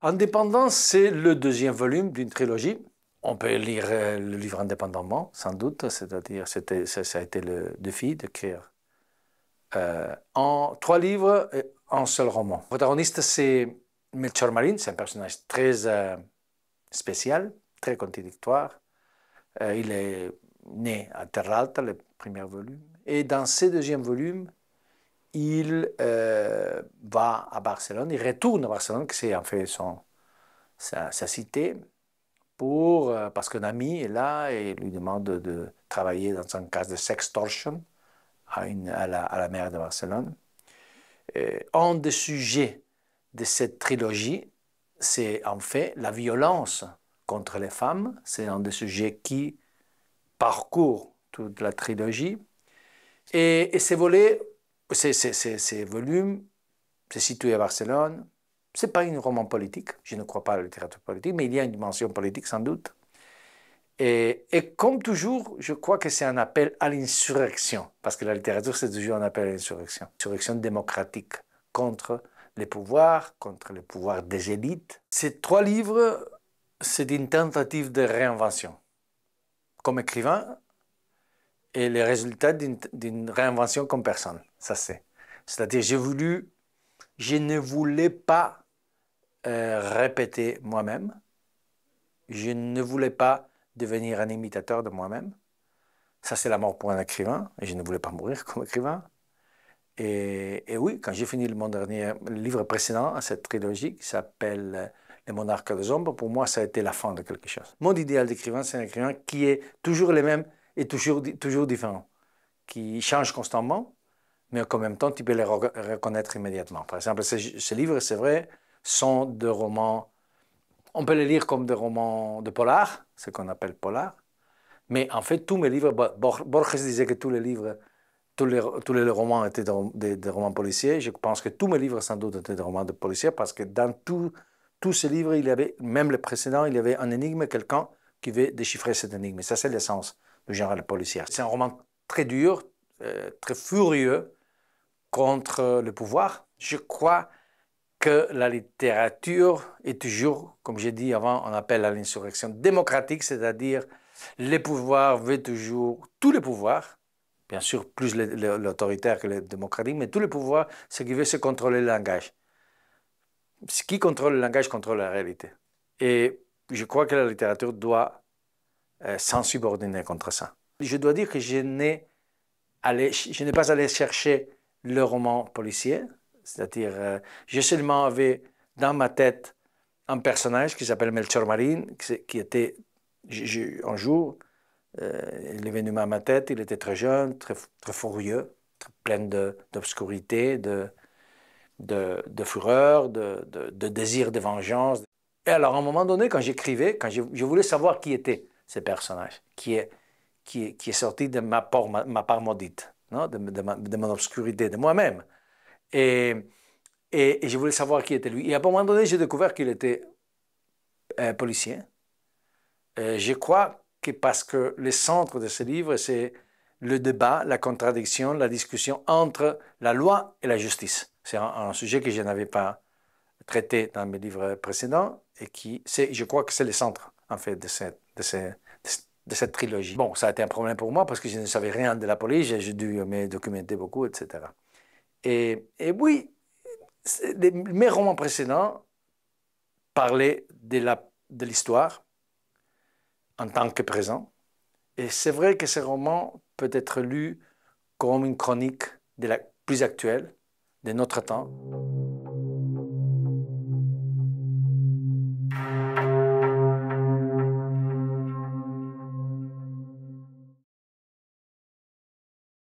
Indépendance, c'est le deuxième volume d'une trilogie. On peut lire euh, le livre indépendamment, sans doute, c'est-à-dire c'était, ça, a été le défi d'écrire euh, en trois livres et un seul roman. Le protagoniste, c'est Melchior Marin, c'est un personnage très euh, spécial, très contradictoire. il est né à Terralta, le premier volume. Et dans ce deuxième volume, il euh, va à Barcelone, il retourne à Barcelone, qui c'est en fait son, sa, cité, pour, euh, parce qu'un ami est là et lui demande de, travailler dans un cas de sextortion à, à, la, à la mère de Barcelone. Euh, un des sujets de cette trilogie, c'est en fait la violence contre les femmes. C'est un des sujets qui parcours toute la trilogie. Et, ces volets, ces, volumes, c'est situé à Barcelone. Ce n'est pas un roman politique, je ne crois pas à la littérature politique, mais il y a une dimension politique sans doute. Et, et comme toujours, je crois que c'est un appel à l'insurrection, parce que la littérature, c'est toujours un appel à l'insurrection. Insurrection démocratique contre les pouvoirs, contre les pouvoirs des élites. Ces trois livres, c'est une tentative de réinvention comme écrivain et les résultats d'une réinvention comme personne. Ça c'est. C'est-à-dire, j'ai voulu, je ne voulais pas euh, répéter moi-même. Je ne voulais pas devenir un imitateur de moi-même. Ça, c'est la mort pour un écrivain. Et je ne voulais pas mourir comme écrivain. Et, et oui, quand j'ai fini mon dernier livre précédent à cette trilogie, qui s'appelle les monarques des ombres, pour moi, ça a été la fin de quelque chose. Mon idéal d'écrivain, c'est un écrivain qui est toujours le même et toujours, toujours différent, qui change constamment, mais en même temps, tu peux les reconnaître immédiatement. Par exemple, ces, livres, c'est vrai, sont des romans. On peut les lire comme des romans de polar, ce qu'on appelle polar. Mais en fait, tous mes livres, Borges disait que tous les livres, tous les, tous les romans étaient des, romans policiers. Je pense que tous mes livres, sans doute, étaient des romans de policiers parce que dans tout tous ces livres, il y avait, même le précédent, il y avait un énigme, quelqu'un qui veut déchiffrer cette énigme. ça, c'est l'essence du général policier. C'est un roman très dur, euh, très furieux contre le pouvoir. Je crois que la littérature est toujours, comme j'ai dit avant, on appelle à l'insurrection démocratique, c'est-à-dire le pouvoir veut toujours, tous les pouvoirs, bien sûr plus l'autoritaire que le démocratique, mais tous les pouvoirs, ce qui veut, se contrôler le langage ce qui contrôle le langage contrôle la réalité. Et je crois que la littérature doit euh, s'en subordonner contre ça. Je dois dire que je n'ai, je n'ai pas allé chercher le roman policier, c'est-à-dire euh, j'ai seulement avait dans ma tête un personnage qui s'appelle Melchior Marin, qui était un jour, l'événement euh, il est venu à ma tête, il était très jeune, très, très furieux, plein d'obscurité, de, de, fureur, de, désir de vengeance. Et alors, à un moment donné, quand j'écrivais, quand je, voulais savoir qui était ce personnage, qui est, qui est, sorti de ma, part, ma, part maudite, De, mon obscurité, de moi-même. Et, et, je voulais savoir qui était lui. Et à un moment donné, j'ai découvert qu'il était un euh, policier. Euh, je crois que parce que le centre de ce livre, c'est le débat, la contradiction, la discussion entre la loi et la justice. C'est un, sujet que je n'avais pas traité dans mes livres précédents et qui, je crois que c'est le centre, en fait, de cette, de, trilogie. Bon, ça a été un problème pour moi parce que je ne savais rien de la police, j'ai dû me documenter beaucoup, etc. Et, oui, mes romans précédents parlaient de l'histoire de en tant que présent. Et c'est vrai que ces romans peut être lu comme une chronique de la plus actuelle de notre temps.